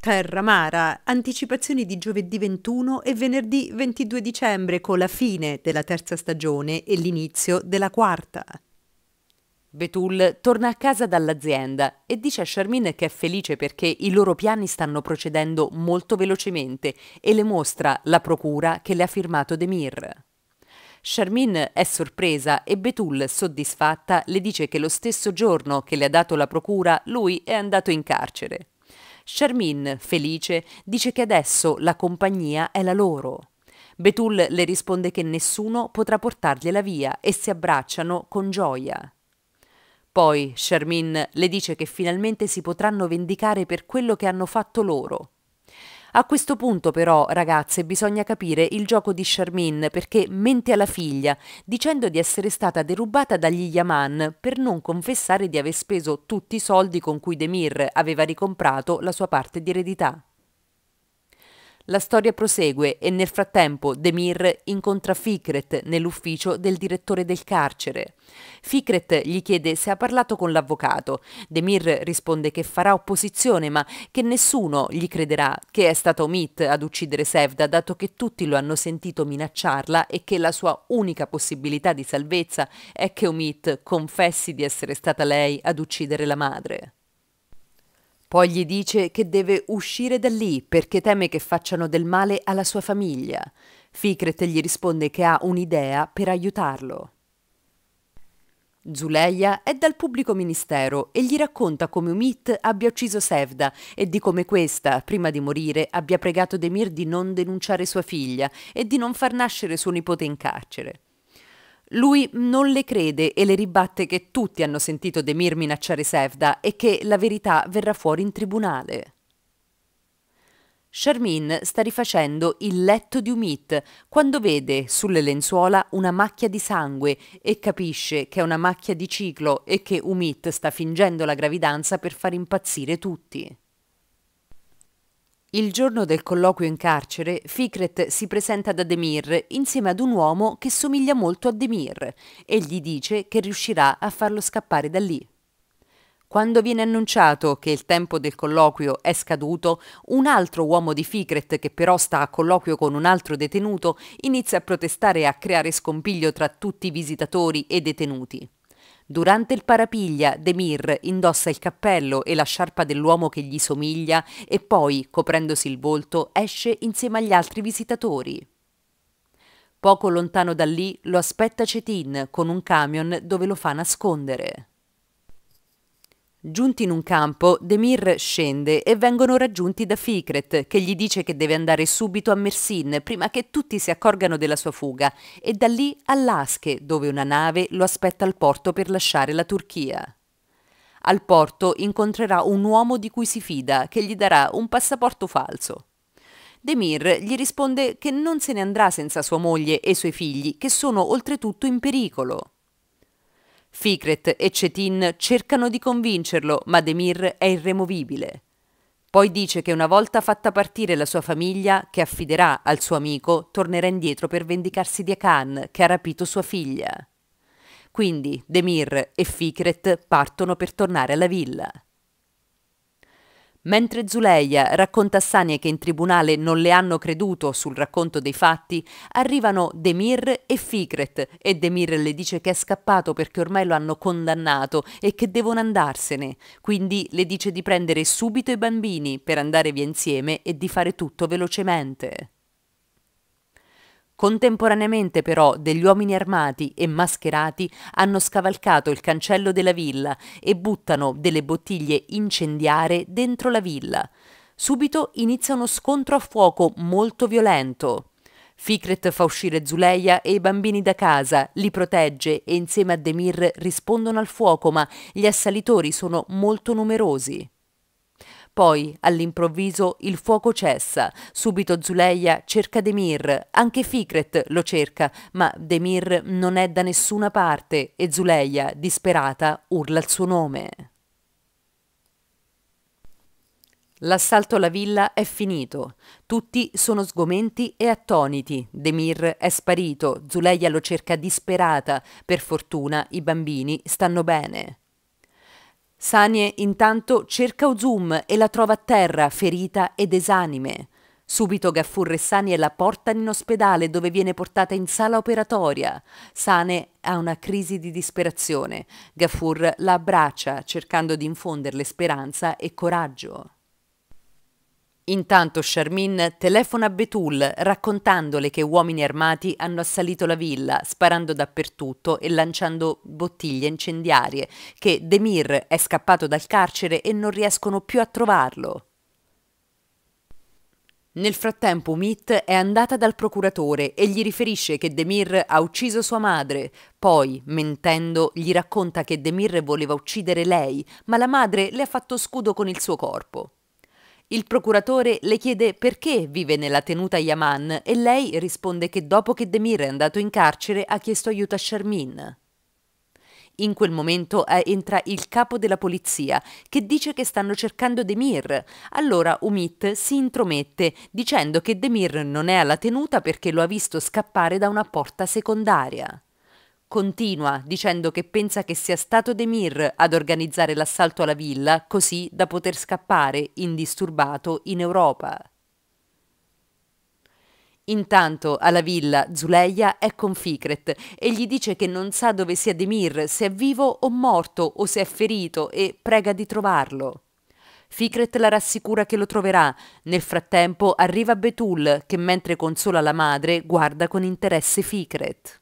Terra Mara, anticipazioni di giovedì 21 e venerdì 22 dicembre con la fine della terza stagione e l'inizio della quarta. Betul torna a casa dall'azienda e dice a Charmin che è felice perché i loro piani stanno procedendo molto velocemente e le mostra la procura che le ha firmato Demir. Charmin è sorpresa e Betul, soddisfatta, le dice che lo stesso giorno che le ha dato la procura lui è andato in carcere. Charmin, felice, dice che adesso la compagnia è la loro. Betul le risponde che nessuno potrà portargliela via e si abbracciano con gioia. Poi Charmin le dice che finalmente si potranno vendicare per quello che hanno fatto loro. A questo punto però, ragazze, bisogna capire il gioco di Charmin perché mente alla figlia, dicendo di essere stata derubata dagli Yaman per non confessare di aver speso tutti i soldi con cui Demir aveva ricomprato la sua parte di eredità. La storia prosegue e nel frattempo Demir incontra Fikret nell'ufficio del direttore del carcere. Fikret gli chiede se ha parlato con l'avvocato. Demir risponde che farà opposizione ma che nessuno gli crederà che è stato Omid ad uccidere Sevda dato che tutti lo hanno sentito minacciarla e che la sua unica possibilità di salvezza è che Omit confessi di essere stata lei ad uccidere la madre. Poi gli dice che deve uscire da lì perché teme che facciano del male alla sua famiglia. Fikret gli risponde che ha un'idea per aiutarlo. Zuleia è dal pubblico ministero e gli racconta come Umit abbia ucciso Sevda e di come questa, prima di morire, abbia pregato Demir di non denunciare sua figlia e di non far nascere suo nipote in carcere. Lui non le crede e le ribatte che tutti hanno sentito Demir minacciare Sevda e che la verità verrà fuori in tribunale. Charmin sta rifacendo il letto di Umit quando vede sulle lenzuola una macchia di sangue e capisce che è una macchia di ciclo e che Umit sta fingendo la gravidanza per far impazzire tutti. Il giorno del colloquio in carcere, Fikret si presenta da Demir insieme ad un uomo che somiglia molto a Demir e gli dice che riuscirà a farlo scappare da lì. Quando viene annunciato che il tempo del colloquio è scaduto, un altro uomo di Fikret, che però sta a colloquio con un altro detenuto, inizia a protestare e a creare scompiglio tra tutti i visitatori e detenuti. Durante il parapiglia, Demir indossa il cappello e la sciarpa dell'uomo che gli somiglia e poi, coprendosi il volto, esce insieme agli altri visitatori. Poco lontano da lì lo aspetta Cetin con un camion dove lo fa nascondere. Giunti in un campo, Demir scende e vengono raggiunti da Fikret, che gli dice che deve andare subito a Mersin prima che tutti si accorgano della sua fuga, e da lì a Lasche, dove una nave lo aspetta al porto per lasciare la Turchia. Al porto incontrerà un uomo di cui si fida, che gli darà un passaporto falso. Demir gli risponde che non se ne andrà senza sua moglie e i suoi figli, che sono oltretutto in pericolo. Fikret e Cetin cercano di convincerlo, ma Demir è irremovibile. Poi dice che una volta fatta partire la sua famiglia, che affiderà al suo amico, tornerà indietro per vendicarsi di Akan, che ha rapito sua figlia. Quindi Demir e Fikret partono per tornare alla villa. Mentre Zuleia racconta a Sanie che in tribunale non le hanno creduto sul racconto dei fatti, arrivano Demir e Fikret e Demir le dice che è scappato perché ormai lo hanno condannato e che devono andarsene. Quindi le dice di prendere subito i bambini per andare via insieme e di fare tutto velocemente. Contemporaneamente però degli uomini armati e mascherati hanno scavalcato il cancello della villa e buttano delle bottiglie incendiare dentro la villa. Subito inizia uno scontro a fuoco molto violento. Fikret fa uscire Zuleia e i bambini da casa, li protegge e insieme a Demir rispondono al fuoco, ma gli assalitori sono molto numerosi. Poi, all'improvviso, il fuoco cessa. Subito Zuleia cerca Demir. Anche Fikret lo cerca, ma Demir non è da nessuna parte e Zuleia, disperata, urla il suo nome. L'assalto alla villa è finito. Tutti sono sgomenti e attoniti. Demir è sparito, Zuleia lo cerca disperata. Per fortuna i bambini stanno bene. Sanie intanto cerca Uzum e la trova a terra, ferita ed esanime. Subito Gaffur e Sanie la portano in ospedale dove viene portata in sala operatoria. Sane ha una crisi di disperazione. Gaffur la abbraccia cercando di infonderle speranza e coraggio. Intanto Charmin telefona a Betul raccontandole che uomini armati hanno assalito la villa, sparando dappertutto e lanciando bottiglie incendiarie, che Demir è scappato dal carcere e non riescono più a trovarlo. Nel frattempo Mit è andata dal procuratore e gli riferisce che Demir ha ucciso sua madre. Poi, mentendo, gli racconta che Demir voleva uccidere lei, ma la madre le ha fatto scudo con il suo corpo. Il procuratore le chiede perché vive nella tenuta Yaman e lei risponde che dopo che Demir è andato in carcere ha chiesto aiuto a Shermin. In quel momento entra il capo della polizia che dice che stanno cercando Demir. Allora Umit si intromette dicendo che Demir non è alla tenuta perché lo ha visto scappare da una porta secondaria. Continua dicendo che pensa che sia stato Demir ad organizzare l'assalto alla villa così da poter scappare indisturbato in Europa. Intanto alla villa Zuleia è con Fikret e gli dice che non sa dove sia Demir, se è vivo o morto o se è ferito e prega di trovarlo. Fikret la rassicura che lo troverà. Nel frattempo arriva Betul che mentre consola la madre guarda con interesse Fikret.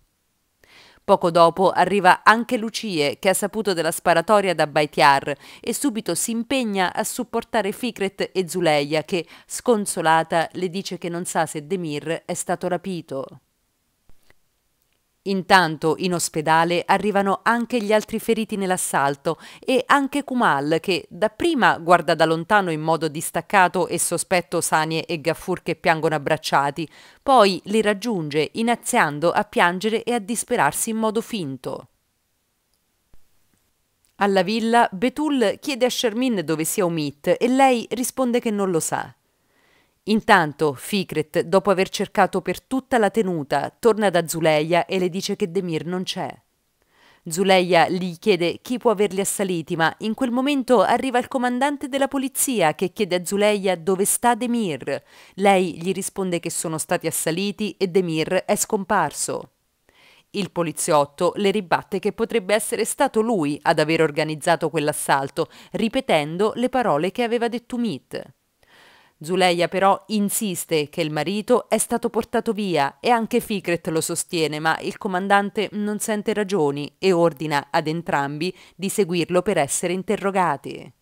Poco dopo arriva anche Lucie che ha saputo della sparatoria da Baitiar e subito si impegna a supportare Fikret e Zuleia che, sconsolata, le dice che non sa se Demir è stato rapito. Intanto in ospedale arrivano anche gli altri feriti nell'assalto e anche Kumal che dapprima guarda da lontano in modo distaccato e sospetto Sanie e Gaffur che piangono abbracciati, poi li raggiunge iniziando a piangere e a disperarsi in modo finto. Alla villa Betul chiede a Shermin dove sia Omid e lei risponde che non lo sa. Intanto Fikret, dopo aver cercato per tutta la tenuta, torna da Zuleia e le dice che Demir non c'è. Zuleia gli chiede chi può averli assaliti, ma in quel momento arriva il comandante della polizia che chiede a Zuleia dove sta Demir. Lei gli risponde che sono stati assaliti e Demir è scomparso. Il poliziotto le ribatte che potrebbe essere stato lui ad aver organizzato quell'assalto, ripetendo le parole che aveva detto Meat. Zuleia però insiste che il marito è stato portato via e anche Fikret lo sostiene, ma il comandante non sente ragioni e ordina ad entrambi di seguirlo per essere interrogati.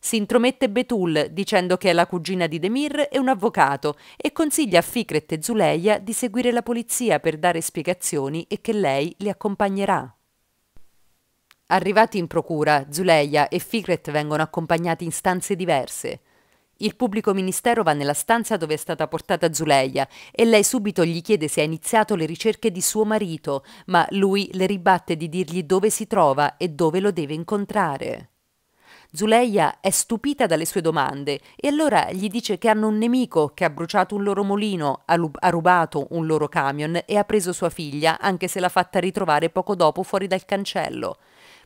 Si intromette Betul dicendo che è la cugina di Demir e un avvocato e consiglia a Fikret e Zuleia di seguire la polizia per dare spiegazioni e che lei li accompagnerà. Arrivati in procura, Zuleia e Fikret vengono accompagnati in stanze diverse. Il pubblico ministero va nella stanza dove è stata portata Zuleia e lei subito gli chiede se ha iniziato le ricerche di suo marito, ma lui le ribatte di dirgli dove si trova e dove lo deve incontrare. Zuleia è stupita dalle sue domande e allora gli dice che hanno un nemico che ha bruciato un loro molino, ha rubato un loro camion e ha preso sua figlia, anche se l'ha fatta ritrovare poco dopo fuori dal cancello.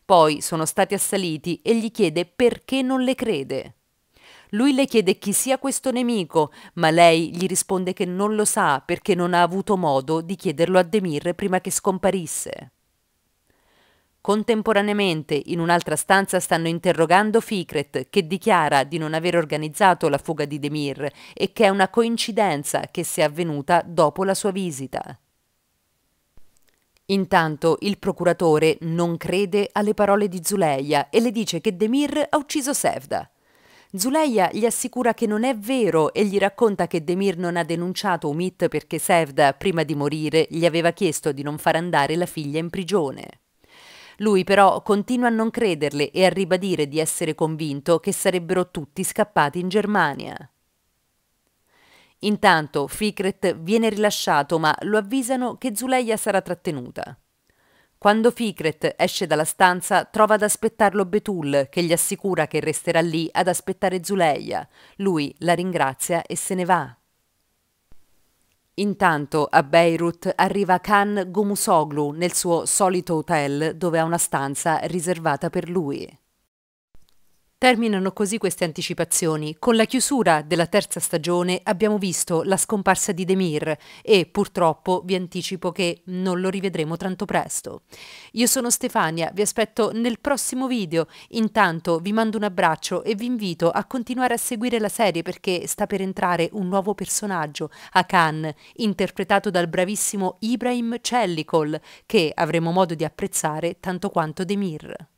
Poi sono stati assaliti e gli chiede perché non le crede. Lui le chiede chi sia questo nemico, ma lei gli risponde che non lo sa perché non ha avuto modo di chiederlo a Demir prima che scomparisse. Contemporaneamente, in un'altra stanza stanno interrogando Fikret, che dichiara di non aver organizzato la fuga di Demir e che è una coincidenza che sia avvenuta dopo la sua visita. Intanto il procuratore non crede alle parole di Zuleia e le dice che Demir ha ucciso Sevda. Zuleia gli assicura che non è vero e gli racconta che Demir non ha denunciato Umit perché Sevda, prima di morire, gli aveva chiesto di non far andare la figlia in prigione. Lui però continua a non crederle e a ribadire di essere convinto che sarebbero tutti scappati in Germania. Intanto Fikret viene rilasciato ma lo avvisano che Zuleia sarà trattenuta. Quando Fikret esce dalla stanza, trova ad aspettarlo Betul, che gli assicura che resterà lì ad aspettare Zuleia. Lui la ringrazia e se ne va. Intanto a Beirut arriva Khan Gumusoglu nel suo solito hotel dove ha una stanza riservata per lui. Terminano così queste anticipazioni. Con la chiusura della terza stagione abbiamo visto la scomparsa di Demir e purtroppo vi anticipo che non lo rivedremo tanto presto. Io sono Stefania, vi aspetto nel prossimo video. Intanto vi mando un abbraccio e vi invito a continuare a seguire la serie perché sta per entrare un nuovo personaggio, Akan, interpretato dal bravissimo Ibrahim Cellicol, che avremo modo di apprezzare tanto quanto Demir.